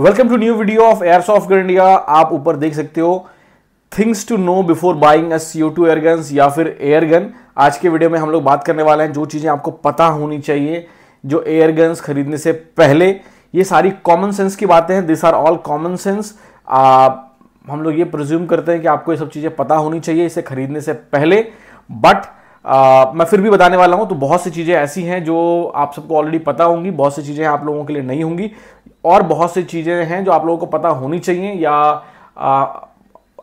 welcome to new video of airsoft India आप ऊपर देख सकते हो things to know before buying a CO two airgun या फिर एयरगन आज के वीडियो में हम लोग बात करने वाले हैं जो चीज़ें आपको पता होनी चाहिए जो एयरगन्स खरीदने से पहले ये सारी कॉमन सेंस की बातें हैं this are all common sense हम लोग ये प्रज्यूम करते हैं कि आपको ये सब चीज़ें पता होनी चाहिए इसे खरीदने से पहले बट मैं फिर भी बताने वाला हूँ तो बहुत सी चीज़ें ऐसी हैं जो आप सबको ऑलरेडी पता होंगी बहुत सी चीज़ें आप लोगों के लिए नहीं होंगी और बहुत सी चीज़ें हैं जो आप लोगों को पता होनी चाहिए या आ,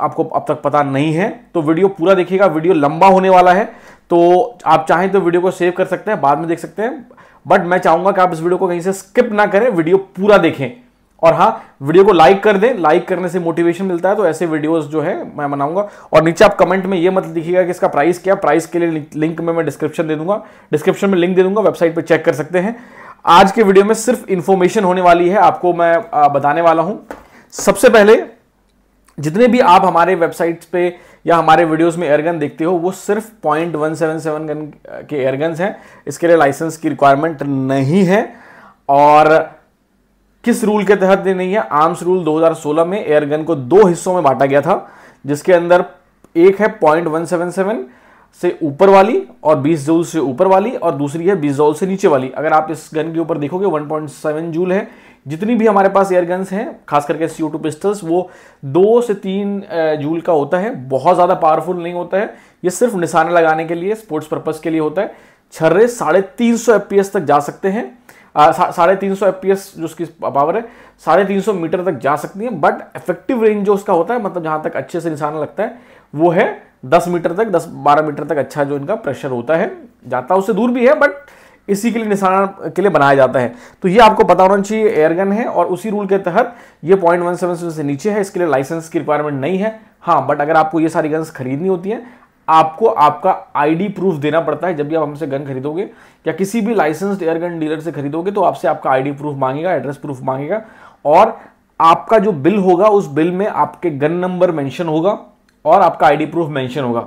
आपको अब तक पता नहीं है तो वीडियो पूरा देखिएगा वीडियो लंबा होने वाला है तो आप चाहें तो वीडियो को सेव कर सकते हैं बाद में देख सकते हैं बट मैं चाहूँगा कि आप इस वीडियो को कहीं से स्किप ना करें वीडियो पूरा देखें और हाँ वीडियो को लाइक कर दें लाइक करने से मोटिवेशन मिलता है तो ऐसे वीडियोस जो है मैं बनाऊंगा और नीचे आप कमेंट में ये मत लिखिएगा कि इसका प्राइस क्या प्राइस के लिए लिंक में मैं डिस्क्रिप्शन दे दूंगा डिस्क्रिप्शन में लिंक दे दूंगा वेबसाइट पर चेक कर सकते हैं आज के वीडियो में सिर्फ इंफॉर्मेशन होने वाली है आपको मैं बताने वाला हूं सबसे पहले जितने भी आप हमारे वेबसाइट पे या हमारे वीडियोस में एयरगन देखते हो वो सिर्फ point one seven seven gun के एयरगन्स हैं इसके लिए लाइसेंस की रिक्वायरमेंट नहीं है और किस रूल के तहत नहीं है आर्म्स रूल 2016 में एयरगन को दो हिस्सों में बांटा गया था जिसके अंदर एक है पॉइंट वन सेवन सेवन से ऊपर वाली और 20 जूल से ऊपर वाली और दूसरी है 20 जूल से नीचे वाली अगर आप इस गन के ऊपर देखोगे 1.7 जूल है जितनी भी हमारे पास एयर गन्स हैं खास करके सी टू पिस्टल्स वो दो से तीन जूल का होता है बहुत ज़्यादा पावरफुल नहीं होता है ये सिर्फ निशाने लगाने के लिए स्पोर्ट्स पर्पज़ के लिए होता है छर्रे साढ़े तीन सौ तक जा सकते हैं साढ़े तीन सौ एफ पी जो उसकी पावर है साढ़े तीन सौ मीटर तक जा सकती है बट इफेक्टिव रेंज जो उसका होता है मतलब जहाँ तक अच्छे से निशाना लगता है वो है 10 मीटर तक 10-12 मीटर तक अच्छा जो इनका प्रेशर होता है जाता उससे दूर भी है बट इसी के लिए निशाना के लिए बनाया जाता है तो ये आपको पता होना चाहिए एयरगन है और उसी रूल के तहत ये पॉइंट वन सेवन से नीचे है इसके लिए लाइसेंस की रिक्वायरमेंट नहीं है हाँ बट अगर आपको ये सारी गन्स खरीदनी होती हैं आपको आपका आईडी प्रूफ देना पड़ता है जब भी आप हमसे गन खरीदोगे या किसी भी लाइसेंस्ड एयरगन डीलर से खरीदोगे तो आपसे आपका आईडी प्रूफ मांगेगा एड्रेस प्रूफ मांगेगा और आपका जो बिल होगा उस बिल में आपके गन नंबर मेंशन होगा और आपका आईडी प्रूफ मेंशन होगा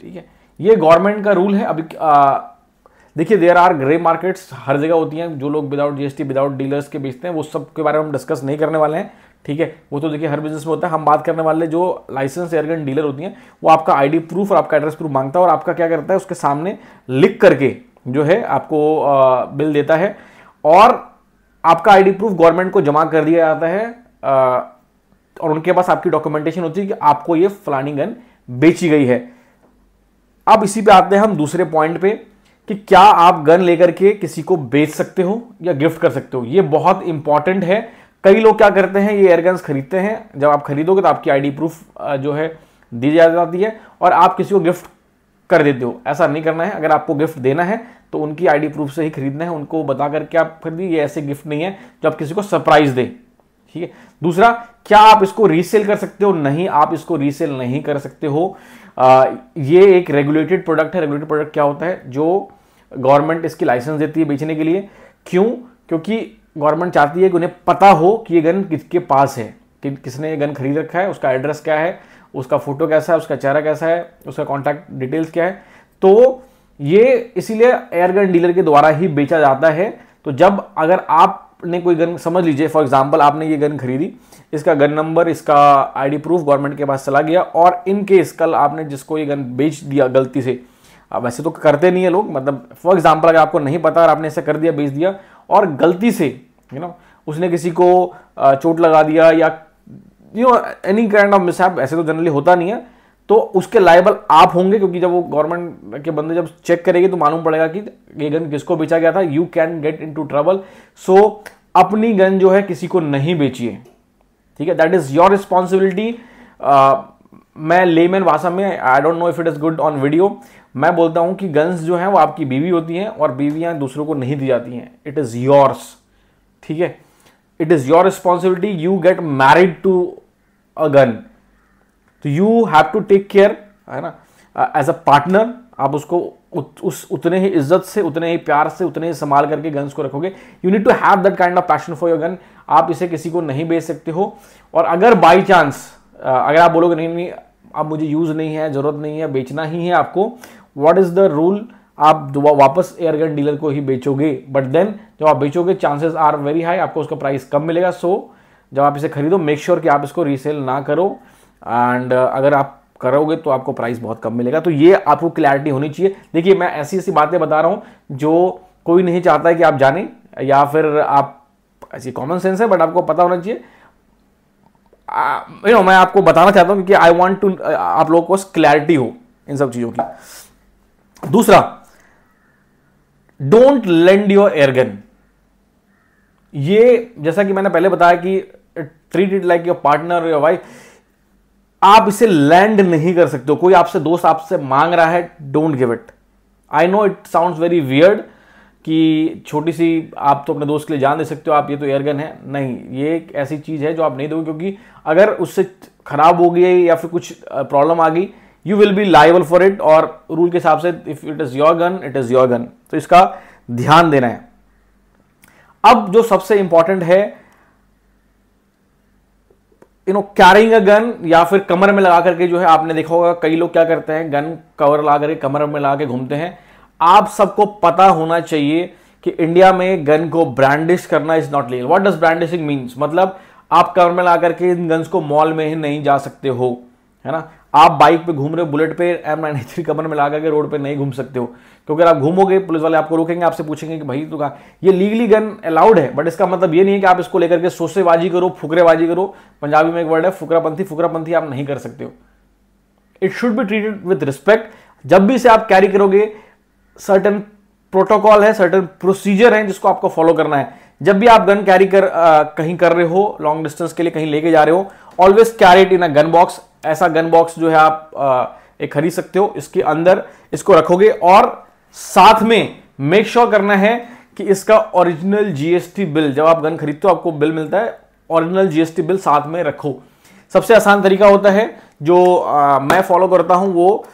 ठीक है ये गवर्नमेंट का रूल है अभी देखिए देर आर ग्रे मार्केट्स हर जगह होती हैं जो लोग विदाउट जीएसटी विदाउट डीलर्स के बेचते हैं वो सब के बारे में हम डिस्कस नहीं करने वाले हैं ठीक है वो तो देखिए हर बिजनेस में होता है हम बात करने वाले जो लाइसेंस एयरगन डीलर होती हैं वो आपका आईडी प्रूफ और आपका एड्रेस प्रूफ मांगता है और आपका क्या करता है उसके सामने लिख करके जो है आपको बिल देता है और आपका आईडी प्रूफ गवर्नमेंट को जमा कर दिया जाता है और उनके पास आपकी डॉक्यूमेंटेशन होती है कि आपको ये फलानी गन बेची गई है अब इसी पे आते हैं हम दूसरे पॉइंट पे कि क्या आप गन लेकर के किसी को बेच सकते हो या गिफ्ट कर सकते हो ये बहुत इंपॉर्टेंट है कई लोग क्या करते हैं ये एयरगन्स खरीदते हैं जब आप खरीदोगे तो आपकी आईडी प्रूफ जो है दी जा जाती है और आप किसी को गिफ्ट कर देते हो ऐसा नहीं करना है अगर आपको गिफ्ट देना है तो उनकी आईडी प्रूफ से ही खरीदना है उनको बता करके आप खरीदिए ये ऐसे गिफ्ट नहीं है जो आप किसी को सरप्राइज दें ठीक है दूसरा क्या आप इसको रीसेल कर सकते हो नहीं आप इसको रीसेल नहीं कर सकते हो आ, ये एक रेगुलेटेड प्रोडक्ट है रेगुलेटेड प्रोडक्ट क्या होता है जो गवर्नमेंट इसकी लाइसेंस देती है बेचने के लिए क्यों क्योंकि गवर्नमेंट चाहती है कि उन्हें पता हो कि ये गन किसके पास है कि किसने ये गन खरीद रखा है उसका एड्रेस क्या है उसका फोटो कैसा है उसका चेहरा कैसा है उसका कॉन्टैक्ट डिटेल्स क्या है तो ये इसीलिए एयरगन डीलर के द्वारा ही बेचा जाता है तो जब अगर आप आपने कोई गन समझ लीजिए फॉर एग्जाम्पल आपने ये गन खरीदी इसका गन नंबर इसका आईडी प्रूफ गवर्नमेंट के पास चला गया और इन केस कल आपने जिसको ये गन बेच दिया गलती से अब वैसे तो करते नहीं है लोग मतलब फॉर एग्जाम्पल अगर आपको नहीं पता और आपने ऐसा कर दिया बेच दिया और गलती से यू you नो know, उसने किसी को चोट लगा दिया या you know any kind of mishap ऐसे तो जनरली होता नहीं है तो उसके लाइबल आप होंगे क्योंकि जब वो गवर्नमेंट के बंदे जब चेक करेंगे तो मालूम पड़ेगा कि ये गन किसको बेचा गया था you can get into trouble so अपनी गन जो है किसी को नहीं बेचिए ठीक है दैट इज योर रिस्पॉन्सिबिलिटी मैं लेमैन भाषा में I don't know if it is good on video मैं बोलता हूं कि गन्स जो हैं वो आपकी बीवी होती हैं और बीवियां दूसरों को नहीं दी जाती हैं इट इज़ योर्स ठीक है it is your responsibility you get married to a gun तो you have to take care है ना एज अ पार्टनर आप उसको उस उतने ही इज्जत से उतने ही प्यार से उतने ही संभाल करके गन्स को रखोगे you need to have that kind of passion for your gun आप इसे किसी को नहीं बेच सकते हो और अगर बाई चांस uh, अगर आप बोलोगे नहीं नहीं अब मुझे यूज़ नहीं है ज़रूरत नहीं है बेचना ही है आपको वॉट इज़ द रूल आप वापस एयरगन डीलर को ही बेचोगे बट देन जब आप बेचोगे चांसेस आर वेरी हाई आपको उसका प्राइस कम मिलेगा सो so, जब आप इसे खरीदो मेक श्योर sure कि आप इसको रीसेल ना करो एंड uh, अगर आप करोगे तो आपको प्राइस बहुत कम मिलेगा तो ये आपको क्लैरिटी होनी चाहिए देखिए मैं ऐसी ऐसी बातें बता रहा हूँ जो कोई नहीं चाहता है कि आप जाने या फिर आप ऐसी कॉमन सेंस है बट आपको पता होना चाहिए यू नो मैं आपको बताना चाहता हूँ क्योंकि आई वॉन्ट टू आप लोगों को क्लैरिटी हो इन सब चीज़ों की दूसरा डोंट लेंड योर एयरगन ये जैसा कि मैंने पहले बताया कि treat it like your partner your wife आप इसे लैंड नहीं कर सकते हो कोई आपसे दोस्त आपसे मांग रहा है don't give it I know it sound very weird कि छोटी सी आप तो अपने दोस्त के लिए जान दे सकते हो आप ये तो एयरगन है नहीं ये एक ऐसी चीज़ है जो आप नहीं दोगे क्योंकि अगर उससे ख़राब हो गई या फिर कुछ प्रॉब्लम आ गई you will be liable for it और रूल के हिसाब से if it is your gun it is your gun तो इसका ध्यान देना है अब जो सबसे इंपॉर्टेंट है you know carrying a gun या फिर कमर में लगा करके जो है आपने देखा होगा कई लोग क्या करते हैं गन कवर लगा करके कमर में लगा के घूमते हैं आप सबको पता होना चाहिए कि इंडिया में गन को ब्रांडिश करना is not legal what does brandishing means मतलब आप कमर में लगा करके इन गन्स को मॉल में ही नहीं जा सकते हो है ना आप बाइक पे घूम रहे हो बुलेट पे एम नाइन थ्री कमर में लगा के रोड पे नहीं घूम सकते हो क्योंकि आप घूमोगे पुलिस वाले आपको रोकेंगे आपसे पूछेंगे कि भाई तो कहा ये लीगली गन अलाउड है बट इसका मतलब ये नहीं है कि आप इसको लेकर के सोसेबाजी करो फुकरेबाजी करो पंजाबी में एक वर्ड है फुकरापंथी फुकरापंथी आप नहीं कर सकते हो it should be treated with respect जब भी इसे आप कैरी करोगे सर्टन प्रोटोकॉल है सर्टन प्रोसीजर है जिसको आपको फॉलो करना है जब भी आप गन कैरी कर आ, कहीं कर रहे हो लॉन्ग डिस्टेंस के लिए कहीं लेके जा रहे हो always carry it in a gun box ऐसा गन बॉक्स जो है आप एक खरीद सकते हो इसके अंदर इसको रखोगे और साथ में मेक श्योर sure करना है कि इसका ओरिजिनल जीएसटी बिल जब आप गन खरीदते हो आपको बिल मिलता है ओरिजिनल जीएसटी बिल साथ में रखो सबसे आसान तरीका होता है जो आ, मैं फॉलो करता हूं वो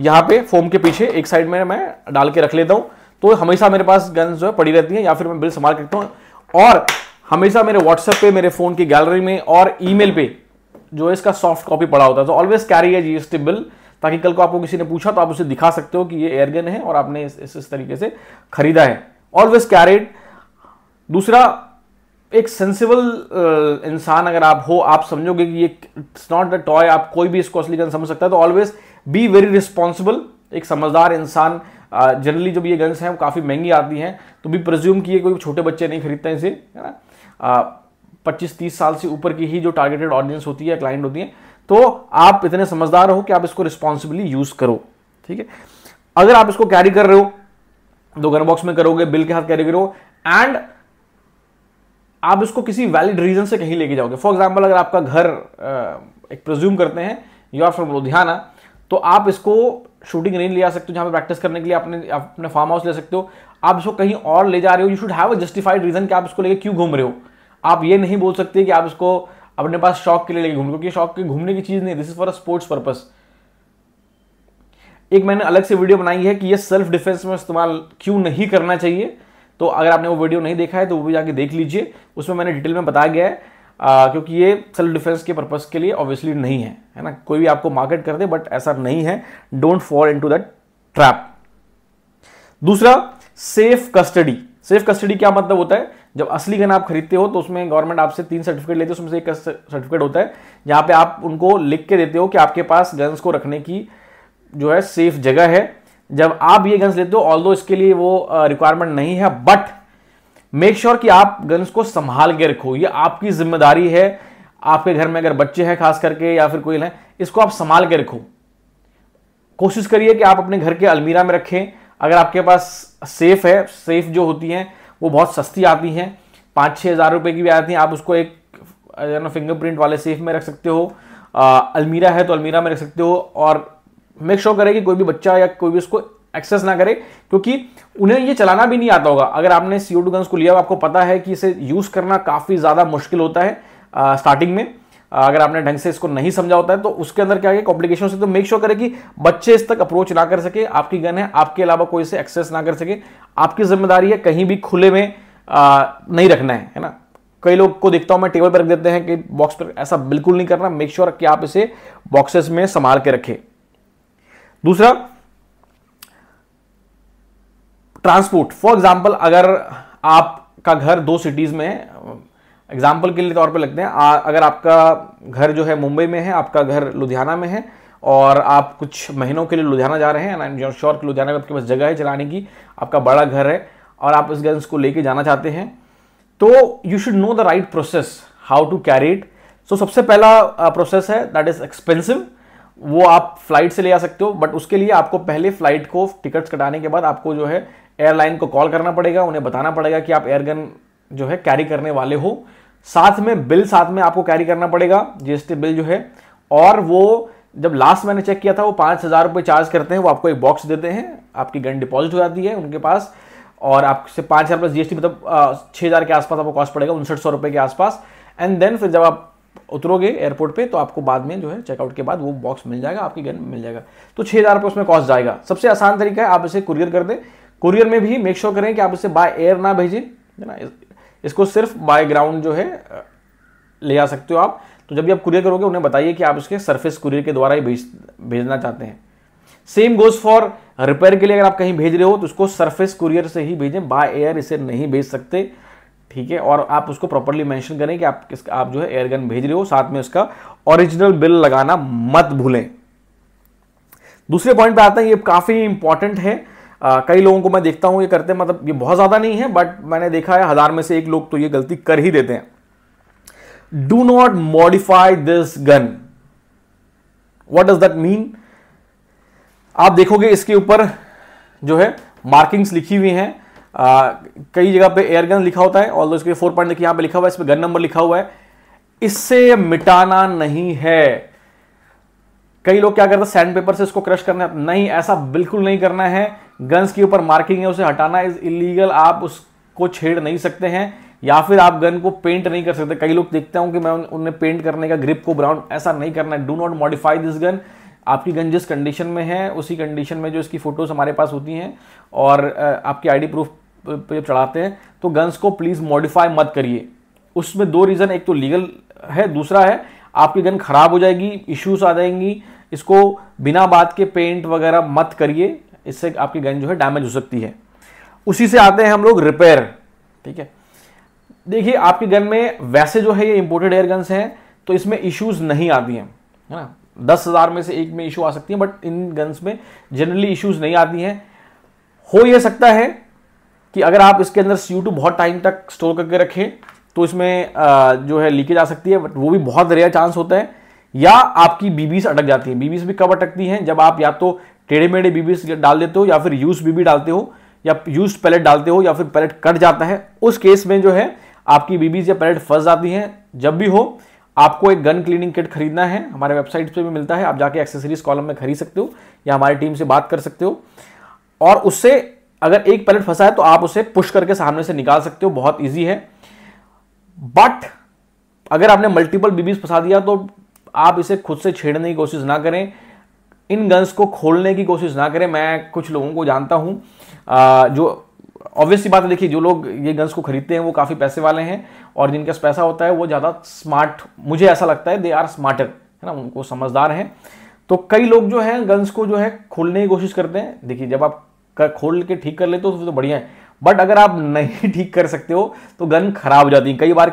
यहाँ पे फोम के पीछे एक साइड में मैं डाल के रख लेता हूँ तो हमेशा मेरे पास गन्स जो है पड़ी रहती हैं या फिर मैं बिल संभाल करता हूं हूँ और हमेशा मेरे व्हाट्सएप पे मेरे फ़ोन की गैलरी में और ईमेल पे जो है इसका सॉफ्ट कॉपी पड़ा होता है तो ऑलवेज कैरी है जीएसटी बिल ताकि कल को आपको किसी ने पूछा तो आप उसे दिखा सकते हो कि ये एयरगन है और आपने इस, इस, तरीके से खरीदा है ऑलवेज कैरिड दूसरा एक सेंसिबल इंसान अगर आप हो आप समझोगे कि ये इट्स नॉट अ टॉय आप कोई भी इसको असली गन समझ सकता है तो ऑलवेज बी वेरी रिस्पॉन्सिबल एक समझदार इंसान जनरली जब ये गन्स हैं वो काफ़ी महंगी आती हैं तो भी प्रज्यूम किए कोई छोटे बच्चे नहीं खरीदते हैं इसे है ना पच्चीस तीस साल से ऊपर की ही जो टारगेटेड ऑडियंस होती है क्लाइंट होती है तो आप इतने समझदार हो कि आप इसको रिस्पॉन्सिबली यूज करो ठीक है अगर आप इसको कैरी कर रहे हो दो गन बॉक्स में करोगे बिल के हाथ कैरी करो एंड आप इसको किसी वैलिड रीजन से कहीं लेके जाओगे फॉर एग्जाम्पल अगर आपका घर एक प्रज्यूम करते हैं यू आर फ्रॉम लुधियाना तो आप इसको शूटिंग रेंज ले जा सकते हो जहां पे प्रैक्टिस करने के लिए आपने अपने फार्म हाउस ले सकते हो आप इसको कहीं और ले जा रहे हो you should have a justified reason कि आप इसको लेके क्यों घूम रहे हो आप ये नहीं बोल सकते कि आप इसको अपने पास शौक के लिए लेके घूम क्योंकि शौक के घूमने की चीज़ नहीं this is for a sports purpose एक मैंने अलग से वीडियो बनाई है कि ये सेल्फ डिफेंस में इस्तेमाल क्यों नहीं करना चाहिए तो अगर आपने वो वीडियो नहीं देखा है तो वो भी जाके देख लीजिए उसमें मैंने डिटेल में बताया गया है आ, क्योंकि ये सेल्फ डिफेंस के पर्पज़ के लिए ऑब्वियसली नहीं है है ना कोई भी आपको मार्केट कर दे बट ऐसा नहीं है don't fall into that trap दूसरा सेफ कस्टडी सेफ कस्टडी क्या मतलब होता है जब असली गन आप खरीदते हो तो उसमें गवर्नमेंट आपसे तीन सर्टिफिकेट लेते हो उसमें से एक सर्टिफिकेट होता है जहाँ पे आप उनको लिख के देते हो कि आपके पास गन्स को रखने की जो है सेफ जगह है जब आप ये गन्स लेते हो ऑल इसके लिए वो रिक्वायरमेंट नहीं है बट मेक श्योर कि आप गन्स को संभाल के रखो ये आपकी जिम्मेदारी है आपके घर में अगर बच्चे हैं खास करके या फिर कोई है इसको आप संभाल के रखो कोशिश करिए कि आप अपने घर के अलमीरा में रखें अगर आपके पास सेफ है सेफ जो होती हैं वो बहुत सस्ती आती हैं पाँच छः हज़ार रुपये की भी आती हैं आप उसको एक ना फिंगरप्रिंट वाले सेफ में रख सकते हो अलमीरा है तो अलमीरा में रख सकते हो और मेक श्योर करें कि कोई भी बच्चा या कोई भी उसको एक्सेस ना करे क्योंकि उन्हें ये चलाना भी नहीं आता होगा अगर आपने सी ओ गन्स को लिया आपको पता है कि इसे यूज़ करना काफ़ी ज़्यादा मुश्किल होता है स्टार्टिंग में अगर आपने ढंग से इसको नहीं समझा होता है तो उसके अंदर क्या है कॉम्प्लिकेशन से तो मेक श्योर करें कि बच्चे इस तक अप्रोच ना कर सके आपकी गन है आपके अलावा कोई इसे एक्सेस ना कर सके आपकी जिम्मेदारी है कहीं भी खुले में आ, नहीं रखना है है ना कई लोग को देखता हूं मैं टेबल पर रख देते हैं कि बॉक्स पर ऐसा बिल्कुल नहीं करना मेक श्योर sure कि आप इसे बॉक्सेस में संभाल के रखें दूसरा ट्रांसपोर्ट फॉर एग्जाम्पल अगर आपका घर दो सिटीज में एग्जाम्पल के लिए तौर पर लगते हैं आ, अगर आपका घर जो है मुंबई में है आपका घर लुधियाना में है और आप कुछ महीनों के लिए लुधियाना जा रहे हैं एंड आई एम श्योर कि लुधियाना में आपके पास जगह है चलाने की आपका बड़ा घर है और आप इस गन को लेके जाना चाहते हैं तो you should know the right process how to carry it so सबसे पहला प्रोसेस है दैट इज़ एक्सपेंसिव वो आप फ्लाइट से ले आ सकते हो बट उसके लिए आपको पहले फ्लाइट को टिकट्स कटाने के बाद आपको जो है एयरलाइन को कॉल करना पड़ेगा उन्हें बताना पड़ेगा कि आप एयरगन जो है कैरी करने वाले हो साथ में बिल साथ में आपको कैरी करना पड़ेगा जीएसटी बिल जो है और वो जब लास्ट मैंने चेक किया था वो पाँच हज़ार रुपये चार्ज करते हैं वो आपको एक बॉक्स देते हैं आपकी गन डिपॉजिट हो जाती है उनके पास और आपसे पाँच हज़ार प्लस जीएसटी मतलब छः हज़ार के आसपास आपको कॉस्ट पड़ेगा उनसठ सौ रुपये के आसपास एंड देन फिर जब आप उतरोगे एयरपोर्ट पे तो आपको बाद में जो है चेकआउट के बाद वो बॉक्स मिल जाएगा आपकी गन मिल जाएगा तो छः हज़ार रुपये उसमें कॉस्ट जाएगा सबसे आसान तरीका है आप इसे कुरियर कर दें कुरियर में भी मेक श्योर करें कि आप इसे बाय एयर ना भेजें ना इसको सिर्फ बाय ग्राउंड जो है ले आ सकते हो आप तो जब भी आप कुरियर करोगे उन्हें बताइए कि आप उसके सर्फेस कुरियर के द्वारा ही भेज भेजना चाहते हैं सेम गोज फॉर रिपेयर के लिए अगर आप कहीं भेज रहे हो तो उसको सर्फेस कुरियर से ही भेजें बाय एयर इसे नहीं भेज सकते ठीक है और आप उसको प्रॉपरली मेंशन करें कि आप किस आप जो है एयर गन भेज रहे हो साथ में उसका ओरिजिनल बिल लगाना मत भूलें दूसरे पॉइंट पे आते हैं ये काफ़ी इंपॉर्टेंट है आ, कई लोगों को मैं देखता हूँ ये करते मतलब ये बहुत ज़्यादा नहीं है बट मैंने देखा है हज़ार में से एक लोग तो ये गलती कर ही देते हैं do not modify this gun what does that mean आप देखोगे इसके ऊपर जो है मार्किंग्स लिखी हुई हैं कई जगह पे एयर गन लिखा होता है और इसके फोर पॉइंट देखिए यहां पे लिखा हुआ है इस पर गन नंबर लिखा हुआ है इससे मिटाना नहीं है कई लोग क्या करते हैं सैंड पेपर से इसको क्रश करना है नहीं ऐसा बिल्कुल नहीं करना है गन्स के ऊपर मार्किंग है उसे हटाना इज इलीगल आप उसको छेड़ नहीं सकते हैं या फिर आप गन को पेंट नहीं कर सकते कई लोग देखते हूँ कि मैं उन्हें पेंट करने का ग्रिप को ब्राउन ऐसा नहीं करना है do not modify this gun आपकी गन जिस कंडीशन में है उसी कंडीशन में जो इसकी फ़ोटोज़ हमारे पास होती हैं और आपकी आईडी प्रूफ पे जब चढ़ाते हैं तो गन्स को प्लीज़ मॉडिफाई मत करिए उसमें दो रीज़न एक तो लीगल है दूसरा है आपकी गन ख़राब हो जाएगी इश्यूज आ जाएंगी इसको बिना बात के पेंट वगैरह मत करिए इससे आपकी गन जो है डैमेज हो सकती है उसी से आते हैं हम लोग रिपेयर ठीक है देखिए आपकी गन में वैसे जो है ये इंपोर्टेड एयर गन्स हैं तो इसमें इश्यूज़ नहीं आती हैं है ना दस हज़ार में से एक में इशू आ सकती है बट इन गन्स में जनरली इश्यूज़ नहीं आती हैं हो यह सकता है कि अगर आप इसके अंदर सी टू बहुत टाइम तक स्टोर करके रखें तो इसमें जो है लीकेज आ सकती है बट वो भी बहुत रेयर चांस होता है या आपकी बीबीस अटक जाती है बीबीस भी कब अटकती हैं जब आप या तो टेढ़े मेढ़े बीबी डाल देते हो या फिर यूज बीबी डालते हो या यूज पैलेट डालते हो या फिर पैलेट कट जाता है उस केस में जो है आपकी बीबीज या पैलेट फंस जाती हैं जब भी हो आपको एक गन क्लीनिंग किट खरीदना है हमारे वेबसाइट पे भी मिलता है आप जाके एक्सेसरीज कॉलम में खरीद सकते हो या हमारी टीम से बात कर सकते हो और उससे अगर एक पैलेट फंसा है तो आप उसे पुश करके सामने से निकाल सकते हो बहुत ईजी है बट अगर आपने मल्टीपल बीबीज फंसा दिया तो आप इसे खुद से छेड़ने की कोशिश ना करें इन गन्स को खोलने की कोशिश ना करें मैं कुछ लोगों को जानता हूं जो ऑब्वियसली बात है देखिए जो लोग ये गन्स को खरीदते हैं वो काफ़ी पैसे वाले हैं और जिनके पास पैसा होता है वो ज़्यादा स्मार्ट मुझे ऐसा लगता है दे आर स्मार्टर है ना उनको समझदार हैं तो कई लोग जो हैं गन्स को जो है खोलने की कोशिश करते हैं देखिए जब आप खोल के ठीक कर लेते हो तो, तो बढ़िया है बट अगर आप नहीं ठीक कर सकते हो तो गन खराब हो जाती है कई बार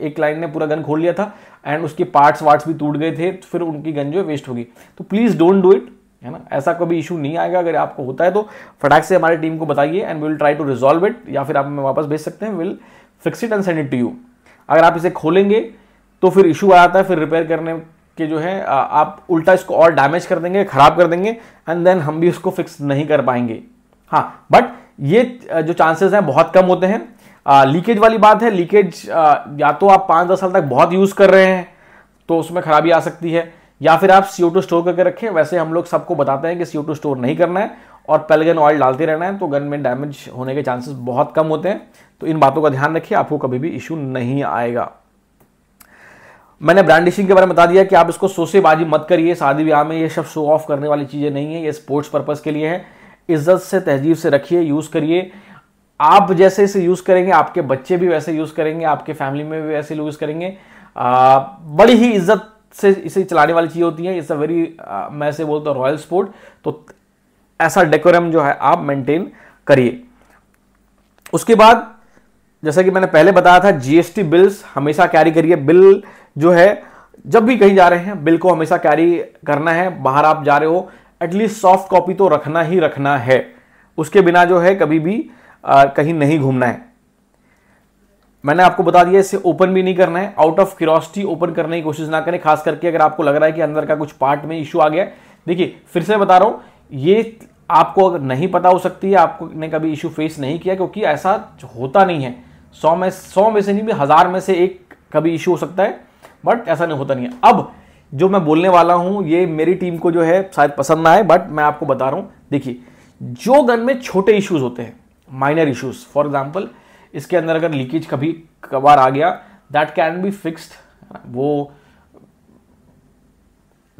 एक क्लाइंट ने पूरा गन खोल लिया था एंड उसके पार्ट्स वार्ट्स भी टूट गए थे तो फिर उनकी गन जो है वेस्ट होगी तो प्लीज़ डोंट डू इट है ना ऐसा कभी इशू नहीं आएगा अगर आपको होता है तो फटाक से हमारी टीम को बताइए and will try to resolve it या फिर आप हमें वापस भेज सकते हैं will fix it and send it to you अगर आप इसे खोलेंगे तो फिर इशू आ जाता है फिर रिपेयर करने के जो है आप उल्टा इसको और डैमेज कर देंगे ख़राब कर देंगे एंड देन हम भी उसको फिक्स नहीं कर पाएंगे हाँ बट ये जो चांसेस हैं बहुत कम होते हैं लीकेज वाली बात है लीकेज या तो आप पाँच दस साल तक बहुत यूज़ कर रहे हैं तो उसमें खराबी आ सकती है या फिर आप सी स्टोर करके रखें वैसे हम लोग सबको बताते हैं कि सी स्टोर नहीं करना है और पेलगन ऑयल डालते रहना है तो गन में डैमेज होने के चांसेस बहुत कम होते हैं तो इन बातों का ध्यान रखिए आपको कभी भी इशू नहीं आएगा मैंने ब्रांडिशिंग के बारे में बता दिया कि आप इसको सोसेबाजी मत करिए शादी ब्याह में ये सब शो ऑफ करने वाली चीज़ें नहीं है ये स्पोर्ट्स पर्पज़ के लिए है इज्जत से तहजीब से रखिए यूज़ करिए आप जैसे इसे यूज़ करेंगे आपके बच्चे भी वैसे यूज़ करेंगे आपके फैमिली में भी वैसे यूज़ करेंगे आ, बड़ी ही इज्जत से इसे चलाने वाली चीज़ होती है इट्स अ वेरी मैं से बोलता हूँ रॉयल स्पोर्ट तो ऐसा डेकोरम जो है आप मेंटेन करिए उसके बाद जैसा कि मैंने पहले बताया था जीएसटी बिल्स हमेशा कैरी करिए बिल जो है जब भी कहीं जा रहे हैं बिल को हमेशा कैरी करना है बाहर आप जा रहे हो एटलीस्ट सॉफ्ट कॉपी तो रखना ही रखना है उसके बिना जो है कभी भी कहीं नहीं घूमना है मैंने आपको बता दिया इसे ओपन भी नहीं करना है आउट ऑफ क्यूरोसिटी ओपन करने की कोशिश ना करें खास करके अगर आपको लग रहा है कि अंदर का कुछ पार्ट में इशू आ गया देखिए फिर से बता रहा हूं ये आपको अगर नहीं पता हो सकती है आपने कभी इशू फेस नहीं किया क्योंकि ऐसा होता नहीं है सौ में सौ में से नहीं भी हज़ार में से एक कभी इशू हो सकता है बट ऐसा नहीं होता नहीं है अब जो मैं बोलने वाला हूं ये मेरी टीम को जो है शायद पसंद ना आए बट मैं आपको बता रहा हूँ देखिए जो गन में छोटे इश्यूज़ होते हैं माइनर इश्यूज फॉर एग्जाम्पल इसके अंदर अगर लीकेज कभी कभार आ गया दैट कैन बी फिक्स्ड वो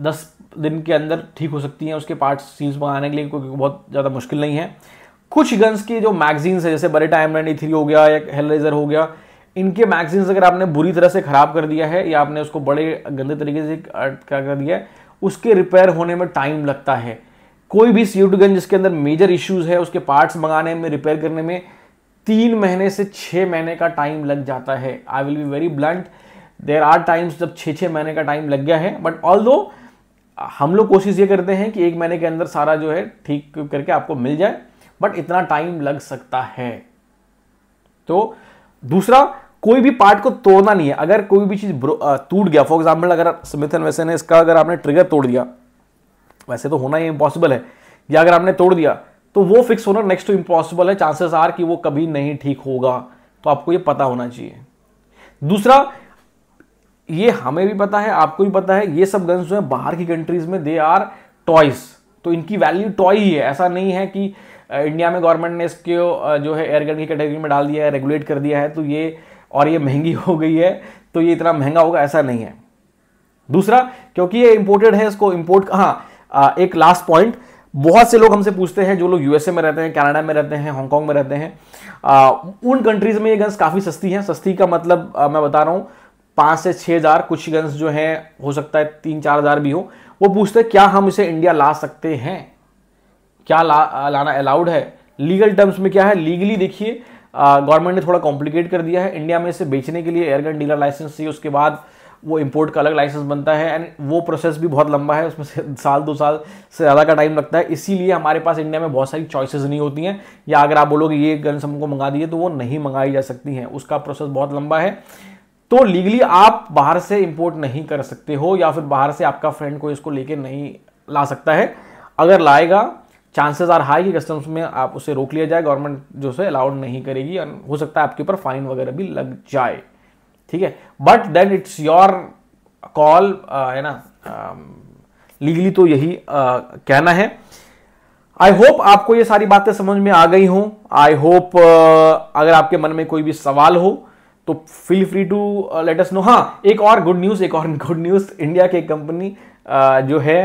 दस दिन के अंदर ठीक हो सकती हैं उसके पार्ट्स सील्स मंगाने के लिए क्योंकि बहुत ज़्यादा मुश्किल नहीं है कुछ गन्स की जो मैगजीन्स है जैसे बड़े टाइम नाइन थ्री हो गया या हेलरेजर हो गया इनके मैगजीन्स अगर आपने बुरी तरह से ख़राब कर दिया है या आपने उसको बड़े गंदे तरीके से क्या कर दिया है उसके रिपेयर होने में टाइम लगता है कोई भी सीयूट गन जिसके अंदर मेजर इश्यूज है उसके पार्ट्स मंगाने में रिपेयर करने में तीन महीने से छः महीने का टाइम लग जाता है I will be very blunt there are times जब छः छः महीने का टाइम लग गया है बट ऑल दो हम लोग कोशिश ये करते हैं कि एक महीने के अंदर सारा जो है ठीक करके आपको मिल जाए बट इतना टाइम लग सकता है तो दूसरा कोई भी पार्ट को तोड़ना नहीं है अगर कोई भी चीज़ टूट गया फॉर एग्जाम्पल अगर स्मिथ एंड वेसन इसका अगर आपने ट्रिगर तोड़ दिया वैसे तो होना ही इम्पॉसिबल है या अगर आपने तोड़ दिया तो वो फिक्स होना नेक्स्ट टू इम्पॉसिबल है चांसेस आर कि वो कभी नहीं ठीक होगा तो आपको ये पता होना चाहिए दूसरा ये हमें भी पता है आपको भी पता है ये सब गन्स जो है बाहर की कंट्रीज में दे आर टॉयस तो इनकी वैल्यू टॉय ही है ऐसा नहीं है कि इंडिया में गवर्नमेंट ने इसको जो है एयरगन की कैटेगरी में डाल दिया है रेगुलेट कर दिया है तो ये और ये महंगी हो गई है तो ये इतना महंगा होगा ऐसा नहीं है दूसरा क्योंकि ये इंपोर्टेड है इसको इम्पोर्ट हाँ एक लास्ट पॉइंट बहुत से लोग हमसे पूछते हैं जो लोग यूएसए में रहते हैं कनाडा में रहते हैं हांगकॉन्ग में रहते हैं आ, उन कंट्रीज़ में ये गन्स काफ़ी सस्ती हैं सस्ती का मतलब आ, मैं बता रहा हूँ पाँच से छः हज़ार कुछ गन्स जो हैं हो सकता है तीन चार हज़ार भी हो वो पूछते हैं क्या हम इसे इंडिया ला सकते हैं क्या ला लाना अलाउड है लीगल टर्म्स में क्या है लीगली देखिए गवर्नमेंट ने थोड़ा कॉम्प्लिकेट कर दिया है इंडिया में इसे बेचने के लिए एयरगन डीलर लाइसेंस चाहिए उसके बाद वो इम्पोर्ट का अलग लाइसेंस बनता है एंड वो प्रोसेस भी बहुत लंबा है उसमें से साल दो साल से ज़्यादा का टाइम लगता है इसीलिए हमारे पास इंडिया में बहुत सारी चॉइसेस नहीं होती हैं या अगर आप बोलोगे ये गन्स हमको मंगा दिए तो वो नहीं मंगाई जा सकती हैं उसका प्रोसेस बहुत लंबा है तो लीगली आप बाहर से इम्पोर्ट नहीं कर सकते हो या फिर बाहर से आपका फ्रेंड को इसको लेके नहीं ला सकता है अगर लाएगा चांसेस आर हाई कि कस्टम्स में आप उसे रोक लिया जाए गवर्नमेंट जो है अलाउड नहीं करेगी और हो सकता है आपके ऊपर फाइन वगैरह भी लग जाए ठीक है but then it's your call है ना लीगली um, तो यही uh, कहना है आई होप आपको ये सारी बातें समझ में आ गई हों आई होप uh, अगर आपके मन में कोई भी सवाल हो तो feel free to let us know हाँ एक और गुड न्यूज़ एक और गुड न्यूज़ इंडिया की एक कंपनी uh, जो है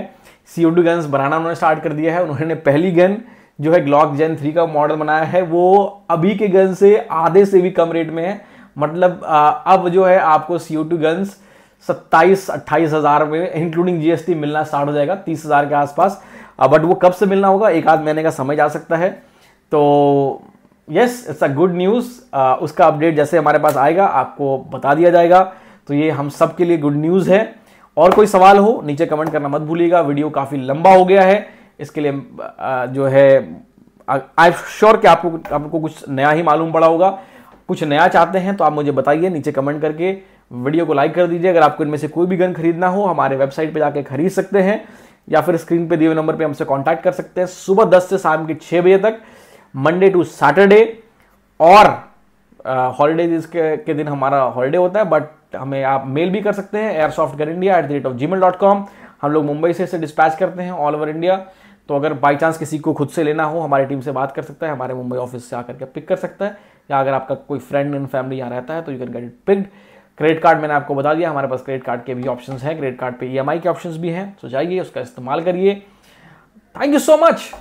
सी ओ गन्स बनाना उन्होंने स्टार्ट कर दिया है उन्होंने पहली गन जो है ग्लॉक जेन थ्री का मॉडल बनाया है वो अभी के गन से आधे से भी कम रेट में है मतलब आ, अब जो है आपको सी ओ टू गन्स सत्ताईस अट्ठाईस हज़ार में इंक्लूडिंग जीएसटी मिलना स्टार्ट हो जाएगा तीस हज़ार के आसपास बट वो कब से मिलना होगा एक आध महीने का समय जा सकता है तो yes it's a good news उसका अपडेट जैसे हमारे पास आएगा आपको बता दिया जाएगा तो ये हम सब के लिए गुड न्यूज़ है और कोई सवाल हो नीचे कमेंट करना मत भूलिएगा वीडियो काफ़ी लंबा हो गया है इसके लिए जो है आई एम श्योर कि आपको आपको कुछ नया ही मालूम पड़ा होगा कुछ नया चाहते हैं तो आप मुझे बताइए नीचे कमेंट करके वीडियो को लाइक कर दीजिए अगर आपको इनमें से कोई भी गन खरीदना हो हमारे वेबसाइट पर जाके खरीद सकते हैं या फिर स्क्रीन पे दिए हुए नंबर पे हमसे कांटेक्ट कर सकते हैं सुबह 10 से शाम के 6 बजे तक मंडे टू सैटरडे और हॉलीडे के, के दिन हमारा हॉलीडे होता है बट हमें आप मेल भी कर सकते हैं airsoft gun India at the rate of gmail dot com हम लोग मुंबई से इसे डिस्पैच करते हैं ऑल ओवर इंडिया तो अगर बाई चांस किसी को खुद से लेना हो हमारी टीम से बात कर सकता है हमारे मुंबई ऑफिस से आकर के पिक कर सकता है या अगर आपका कोई फ्रेंड एंड फैमिली यहाँ रहता है तो you can get it picked credit card मैंने आपको बता दिया हमारे पास क्रेडिट कार्ड के भी ऑप्शन हैं क्रेडिट कार्ड पर ई के ऑप्शन भी हैं तो जाइए उसका इस्तेमाल करिए थैंक यू सो मच